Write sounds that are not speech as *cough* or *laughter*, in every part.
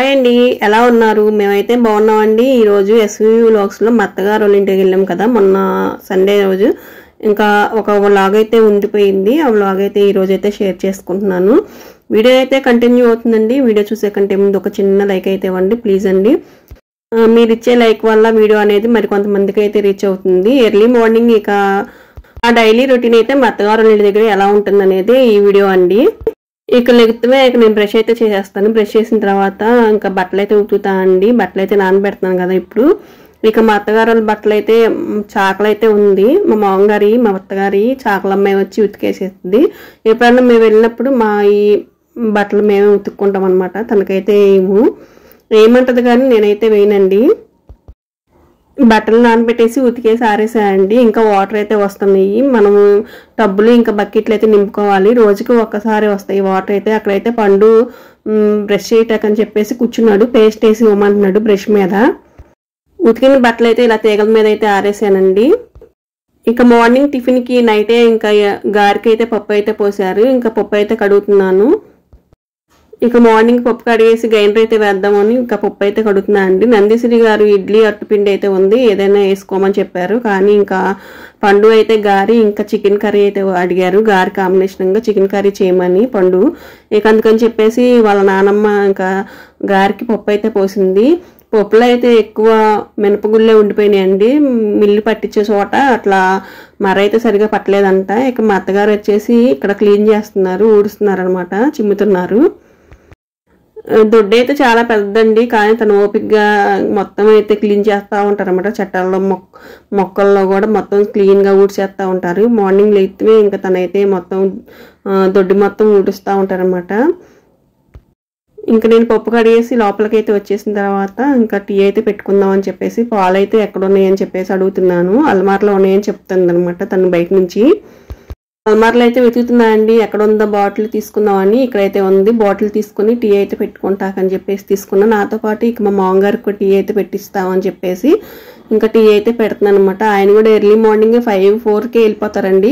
hi అండి ఎలా ఉన్నారు మేమైతే బాగున్నామండి ఈరోజు ఎస్వీ లాక్స్లో మా అత్తగారు వాళ్ళ ఇంటికి వెళ్ళాం కదా మొన్న సండే రోజు ఇంకా ఒక వ్లాగ్ అయితే ఉండిపోయింది ఆ వ్లాగ్ అయితే ఈరోజు అయితే షేర్ చేసుకుంటున్నాను వీడియో అయితే కంటిన్యూ అవుతుందండి వీడియో చూసే కంటే ముందు ఒక చిన్న లైక్ అయితే ఇవ్వండి ప్లీజ్ అండి మీరు ఇచ్చే లైక్ వల్ల వీడియో అనేది మరి కొంతమందికి అయితే రీచ్ అవుతుంది ఎర్లీ మార్నింగ్ ఇక ఆ డైలీ రొటీన్ అయితే మా అత్తగారు దగ్గర ఎలా ఉంటుంది ఈ వీడియో అండి ఇక లెగితే ఇక నేను బ్రష్ అయితే చేసేస్తాను బ్రష్ చేసిన తర్వాత ఇంకా బట్టలు అయితే ఉతుకుతా అండి బట్టలు అయితే నానబెడతాను కదా ఇప్పుడు ఇక మా అత్తగారు బట్టలు అయితే చాకలు అయితే ఉంది మా మామగారి మా అత్తగారి చాకలు అమ్మాయి వచ్చి ఉతికేసేస్తుంది ఎప్పుడన్నా మేము వెళ్ళినప్పుడు మా ఈ బట్టలు మేమే ఉతుక్కుంటాం అనమాట తనకైతే ఏము ఏమంటది కానీ నేనైతే వేయనండి బట్టలు నానబెట్టేసి ఉతికేసి ఆరేసాయండి ఇంకా వాటర్ అయితే వస్తున్నాయి మనము టబ్బులు ఇంకా బకెట్లు అయితే నింపుకోవాలి రోజుకి ఒక్కసారి వస్తాయి వాటర్ అయితే అక్కడైతే పండు బ్రష్ అని చెప్పేసి కూర్చున్నాడు పేస్ట్ వేసి ఇవ్వమంటున్నాడు బ్రష్ మీద ఉతికిన బట్టలు అయితే ఇలా తీగల మీద అయితే ఆరేసానండి ఇంకా మార్నింగ్ టిఫిన్కి నైటే ఇంకా గారికి అయితే పప్పు అయితే పోసారు ఇంకా పప్పు అయితే కడుగుతున్నాను ఇక మార్నింగ్ పప్పు కడిగేసి గ్రైండర్ అయితే వేద్దామని ఇక పప్పు అయితే కడుగుతున్నా అండి నందిశ్రీ గారు ఇడ్లీ అట్టుపిండి అయితే ఉంది ఏదైనా వేసుకోమని చెప్పారు కానీ ఇంకా పండు అయితే గారి ఇంకా చికెన్ కర్రీ అయితే అడిగారు గారి కాంబినేషన్గా చికెన్ కర్రీ చేయమని పండు ఇక అందుకని చెప్పేసి వాళ్ళ నానమ్మ ఇంకా గారికి పప్పు అయితే పోసింది పప్పులు అయితే ఎక్కువ మినపగుళ్ళే ఉండిపోయినాయండి మిల్లు పట్టించే చోట అట్లా మరైతే సరిగా పట్టలేదంట ఇక మా అత్తగారు వచ్చేసి ఇక్కడ క్లీన్ చేస్తున్నారు ఊడుస్తున్నారు అనమాట చిమ్ముతున్నారు దొడ్డ అయితే చాలా పెద్దండి కానీ తను ఓపిక్గా మొత్తం అయితే క్లీన్ చేస్తూ ఉంటారు అనమాట చట్టాల్లో మొక్క మొక్కల్లో కూడా మొత్తం క్లీన్గా ఊడ్చేస్తూ ఉంటారు మార్నింగ్ లేతే ఇంకా తనైతే మొత్తం దొడ్డి మొత్తం ఊడుస్తూ ఉంటారనమాట ఇంకా నేను పప్పు కడిగేసి లోపలికి అయితే వచ్చేసిన తర్వాత ఇంకా టీ అయితే పెట్టుకుందాం అని చెప్పేసి పాలు అయితే ఎక్కడ ఉన్నాయని చెప్పేసి అడుగుతున్నాను అల్మార్లో ఉన్నాయని చెప్తుంది అనమాట తను బయట నుంచి అల్మార్లో అయితే వెతుకుతున్నా అండి ఎక్కడ ఉందో బాటిల్ తీసుకుందామని ఇక్కడైతే ఉంది బాటిల్ తీసుకుని టీ అయితే పెట్టుకుంటాకని చెప్పేసి తీసుకున్నా నాతో పాటు ఇక మా మామగారికి టీ అయితే పెట్టిస్తామని చెప్పేసి ఇంకా టీ అయితే పెడుతున్నాను అనమాట ఆయన కూడా ఎర్లీ మార్నింగ్ ఫైవ్ ఫోర్కి వెళ్ళిపోతారండి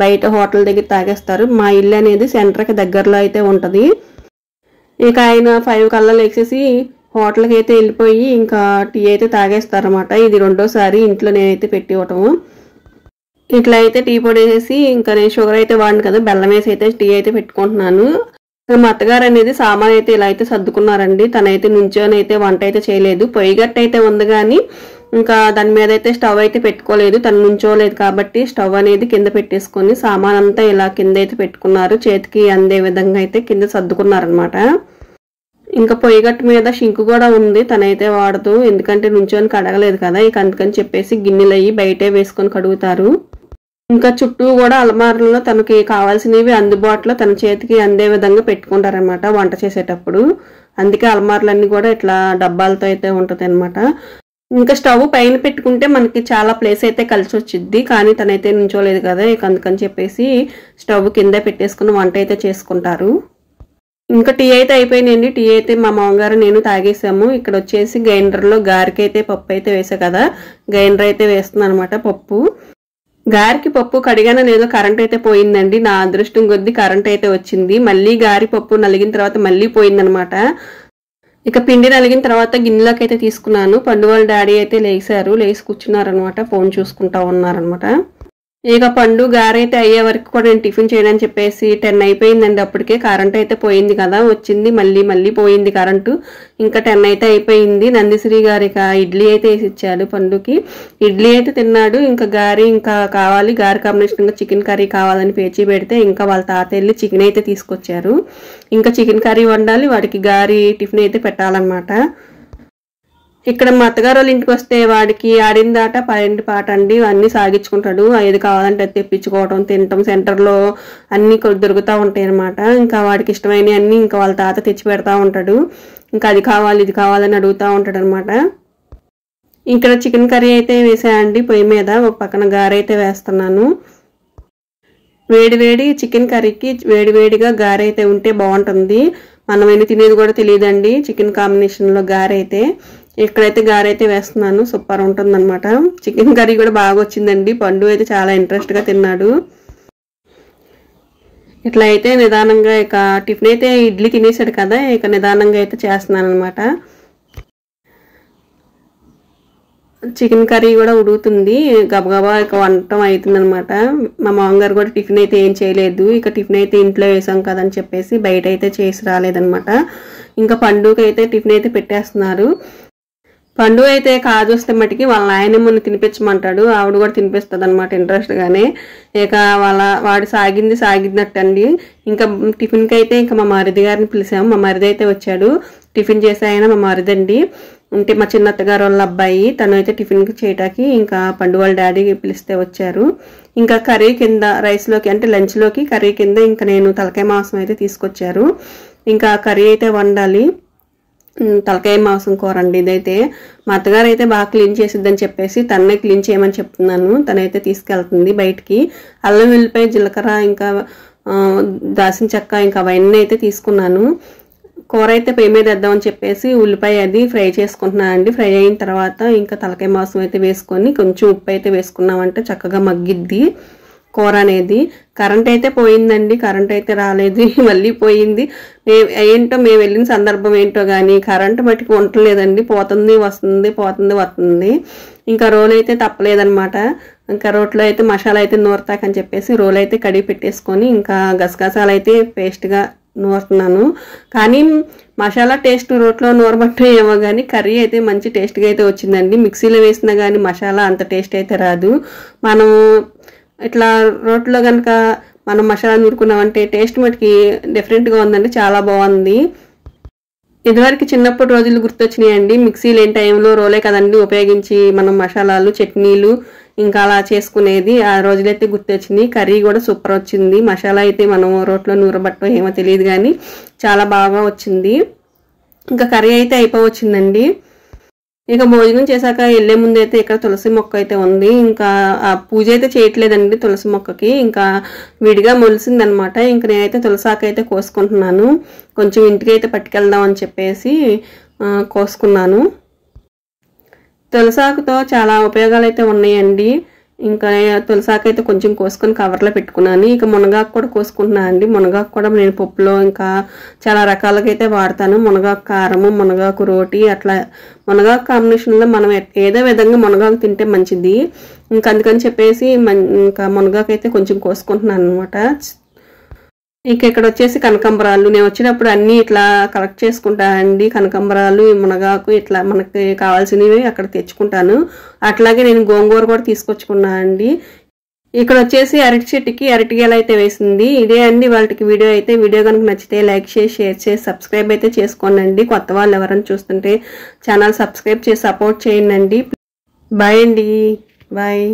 బయట హోటల్ దగ్గర తాగేస్తారు మా ఇల్లు అనేది సెంటర్కి దగ్గరలో అయితే ఉంటుంది ఇక ఆయన ఫైవ్ కల్లా లేచేసి హోటల్కి అయితే వెళ్ళిపోయి ఇంకా టీ అయితే తాగేస్తారన్నమాట ఇది రెండోసారి ఇంట్లో నేనైతే పెట్టి ఇవ్వటము ఇట్లా అయితే టీ పొడి వేసి ఇంకా నేను షుగర్ అయితే వాడిను కదా బెల్లం వేసి అయితే టీ అయితే పెట్టుకుంటున్నాను మా అత్తగారు అనేది సామాన్ అయితే ఇలా అయితే సర్దుకున్నారండి తనైతే నుంచొని అయితే వంట అయితే చేయలేదు పొయ్యి గట్ట అయితే ఉంది కానీ ఇంకా దాని మీద అయితే స్టవ్ అయితే పెట్టుకోలేదు తను నుంచోలేదు కాబట్టి స్టవ్ అనేది కింద పెట్టేసుకొని సామాన్ అంతా ఇలా కింద అయితే పెట్టుకున్నారు చేతికి అందే విధంగా అయితే కింద సర్దుకున్నారనమాట ఇంకా పొయ్యి గట్టు మీద షింకు కూడా ఉంది తనైతే వాడదు ఎందుకంటే నుంచోని కడగలేదు కదా ఇక అందుకని చెప్పేసి గిన్నెలు అయ్యి బయటే వేసుకొని కడుగుతారు ఇంకా చుట్టూ కూడా అలమారుల్లో తనకి కావాల్సినవి అందుబాటులో తన చేతికి అందే విధంగా పెట్టుకుంటారనమాట వంట చేసేటప్పుడు అందుకే అలమారులన్నీ కూడా ఇట్లా డబ్బాలతో అయితే ఉంటుంది అనమాట ఇంకా స్టవ్ పైన పెట్టుకుంటే మనకి చాలా ప్లేస్ అయితే కలిసి వచ్చింది కానీ తనైతే నుంచోలేదు కదా ఇక అందుకని చెప్పేసి స్టవ్ కింద పెట్టేసుకుని వంట అయితే చేసుకుంటారు ఇంకా టీ అయితే అయిపోయినాయండి టీ అయితే మా మామగారు నేను తాగేసాము ఇక్కడ వచ్చేసి గ్రైండర్లో గారికి అయితే పప్పు అయితే వేసా కదా గ్రైండర్ అయితే వేస్తుంది అనమాట పప్పు గారికి పప్పు కడిగానే లేదో కరెంట్ అయితే పోయిందండి నా అదృష్టం కొద్ది కరెంట్ అయితే వచ్చింది మళ్ళీ గారి పప్పు నలిగిన తర్వాత మళ్ళీ పోయిందనమాట ఇక పిండి నలిగిన తర్వాత గిన్నెలోకి అయితే తీసుకున్నాను పండు వాళ్ళ డాడీ అయితే లేచారు లేచి కూర్చున్నారనమాట ఫోన్ చూసుకుంటా ఉన్నారనమాట ఇక పండు గారైతే అయ్యే వరకు కూడా నేను టిఫిన్ చేయనని చెప్పేసి టెన్ అయిపోయిందండి అప్పటికే కరెంట్ అయితే పోయింది కదా వచ్చింది మళ్ళీ మళ్ళీ పోయింది కరెంటు ఇంకా టెన్ అయితే అయిపోయింది నందిశ్రీ గారి ఇడ్లీ అయితే వేసి ఇచ్చాడు పండుకి ఇడ్లీ అయితే తిన్నాడు ఇంకా గారి ఇంకా కావాలి గారి ఇంకా చికెన్ కర్రీ కావాలని పేచి పెడితే ఇంకా వాళ్ళ తాత వెళ్ళి చికెన్ అయితే తీసుకొచ్చారు ఇంకా చికెన్ కర్రీ వండాలి వాడికి గారి టిఫిన్ అయితే పెట్టాలన్నమాట ఇక్కడ మా అత్తగారు వాళ్ళ ఇంటికి వస్తే వాడికి ఆడిందాట పన్నెండు పాట అండి అన్నీ సాగించుకుంటాడు ఏది కావాలంటే తెప్పించుకోవటం తినటం సెంటర్లో అన్నీ దొరుకుతూ ఉంటాయి అనమాట ఇంకా వాడికి ఇష్టమైన అన్నీ ఇంకా వాళ్ళ తాత తెచ్చి పెడతా ఉంటాడు ఇంకా అది కావాలి ఇది కావాలని అడుగుతూ ఉంటాడు అనమాట ఇక్కడ చికెన్ కర్రీ అయితే వేసాయండి పొయ్యి మీద ఒక పక్కన గారైతే వేస్తున్నాను వేడివేడి చికెన్ కర్రీకి వేడివేడిగా గారైతే ఉంటే బాగుంటుంది మనమైనా తినేది కూడా తెలియదండి చికెన్ కాంబినేషన్లో గారైతే ఇక్కడైతే గారైతే వేస్తున్నాను సూపర్ అనమాట చికెన్ కర్రీ కూడా బాగా వచ్చిందండి పండు అయితే చాలా ఇంట్రెస్ట్గా తిన్నాడు ఇట్లా అయితే నిదానంగా ఇక టిఫిన్ అయితే ఇడ్లీ తినేసాడు కదా ఇక నిదానంగా అయితే చేస్తున్నాను అనమాట చికెన్ కర్రీ కూడా ఉడుగుతుంది గబగబా ఇక అవుతుంది అనమాట మా మామగారు కూడా టిఫిన్ అయితే ఏం చేయలేదు ఇక టిఫిన్ అయితే ఇంట్లో వేసాం కదని చెప్పేసి బయట అయితే చేసి రాలేదనమాట ఇంకా పండుగ అయితే టిఫిన్ అయితే పెట్టేస్తున్నారు పండు అయితే కాజు వస్తే మటుకి వాళ్ళ నాయనమ్మని తినిపించమంటాడు ఆవిడ కూడా తినిపిస్తుంది అనమాట ఇంట్రెస్ట్గానే ఇక వాళ్ళ వాడు సాగింది సాగినట్టు అండి ఇంకా టిఫిన్కి అయితే ఇంకా మా మరిది గారిని పిలిచాము మా మరిది అయితే వచ్చాడు టిఫిన్ చేసే ఆయన మా మరిదండి అంటే మా చిన్నత్తగారు వాళ్ళ అబ్బాయి తను అయితే టిఫిన్కి చేయటానికి ఇంకా పండు వాళ్ళ డాడీకి పిలిస్తే వచ్చారు ఇంకా కర్రీ కింద రైస్లోకి అంటే లంచ్లోకి కర్రీ కింద ఇంకా నేను తలకాయ మాంసం అయితే తీసుకొచ్చారు ఇంకా కర్రీ అయితే వండాలి తలకాయ మాంసం కూర అండి ఇదైతే మా అత్తగారు అయితే బాగా క్లీన్ చేసిద్దని చెప్పేసి తన్నే క్లీన్ చేయమని చెప్తున్నాను తనైతే తీసుకెళ్తుంది బయటికి అల్లం వెల్లిపాయ జీలకర్ర ఇంకా దాసిన చెక్క ఇంకా అవన్నీ అయితే తీసుకున్నాను కూర అయితే పొయ్యి మీద వేద్దామని చెప్పేసి ఉల్లిపాయ అది ఫ్రై చేసుకుంటున్నాను అండి ఫ్రై అయిన తర్వాత ఇంకా తలకాయ మాంసం అయితే వేసుకొని కొంచెం ఉప్పు అయితే వేసుకున్నామంటే చక్కగా మగ్గిద్ది కూర అనేది కరెంట్ అయితే పోయిందండి కరెంట్ అయితే రాలేదు *laughs* మళ్ళీ పోయింది మేము ఏంటో మేము వెళ్ళిన సందర్భం ఏంటో కానీ కరెంట్ మట్టుకు ఉండలేదండి పోతుంది వస్తుంది పోతుంది వస్తుంది ఇంకా రోలు అయితే తప్పలేదనమాట ఇంకా రోట్లో అయితే మసాలా అయితే నూరతాకని చెప్పేసి రోలు అయితే కడిగి పెట్టేసుకొని ఇంకా గసగసాలు అయితే పేస్ట్గా నూరుతున్నాను కానీ మసాలా టేస్ట్ రోట్లో నూరబట్టే ఏమో కానీ కర్రీ అయితే మంచి టేస్ట్గా అయితే వచ్చిందండి మిక్సీలో వేసినా కానీ మసాలా అంత టేస్ట్ అయితే రాదు మనం ఇట్లా రోట్లో కనుక మనం మసాలా నూరుకున్నామంటే టేస్ట్ మటుకి డిఫరెంట్గా ఉందండి చాలా బాగుంది ఇదివరకు చిన్నప్పటి రోజులు గుర్తొచ్చినాయండి మిక్సీ లేని టైంలో రోలే కదండి ఉపయోగించి మనం మసాలాలు చట్నీలు ఇంకా అలా చేసుకునేది ఆ రోజులైతే గుర్తొచ్చినాయి కర్రీ కూడా సూపర్ వచ్చింది మసాలా అయితే మనం రోట్లో నూరబట్టో ఏమో తెలియదు కానీ చాలా బాగా వచ్చింది ఇంకా కర్రీ అయితే అయిపోవచ్చిందండి ఇక భోజనం చేశాక వెళ్ళే ముందు అయితే ఇక్కడ తులసి మొక్క అయితే ఉంది ఇంకా ఆ పూజ అయితే చేయట్లేదండి తులసి మొక్కకి ఇంకా విడిగా మొలిసిందనమాట ఇంకా నేనైతే తులసాకు అయితే కోసుకుంటున్నాను కొంచెం ఇంటికి అయితే పట్టుకెళ్దాం అని చెప్పేసి కోసుకున్నాను తులసాకుతో చాలా ఉపయోగాలు అయితే ఉన్నాయండి ఇంకా తులసాకైతే కొంచెం కోసుకొని కవర్లో పెట్టుకున్నాను ఇక మునగాకు కూడా కోసుకుంటున్నాను అండి మునగాకు కూడా నేను పప్పులో ఇంకా చాలా రకాలుగా అయితే వాడతాను మునగాకు కారము మునగాకు రోటి అట్లా మునగాకు కాంబినేషన్లో మనం ఏదో విధంగా మునగాకు తింటే మంచిది ఇంకా అందుకని చెప్పేసి ఇంకా మునగాకు అయితే కొంచెం కోసుకుంటున్నాను అనమాట ఇంకా ఇక్కడ వచ్చేసి కనకంబరాలు నేను వచ్చినప్పుడు అన్నీ ఇట్లా కలెక్ట్ చేసుకుంటానండి కనకంబరాలు మునగాకు ఇట్లా మనకి కావాల్సినవి అక్కడ తెచ్చుకుంటాను అట్లాగే నేను గోంగూర కూడా తీసుకొచ్చుకున్నాను అండి ఇక్కడ వచ్చేసి అరటి చెట్టుకి అరటిగేలు అయితే వేసింది ఇదే అండి వాళ్ళకి వీడియో అయితే వీడియో కనుక నచ్చితే లైక్ చేసి షేర్ చేసి సబ్స్క్రైబ్ అయితే చేసుకోనండి కొత్త వాళ్ళు ఎవరైనా చూస్తుంటే ఛానల్ సబ్స్క్రైబ్ చేసి సపోర్ట్ చేయండి బాయ్ అండి బాయ్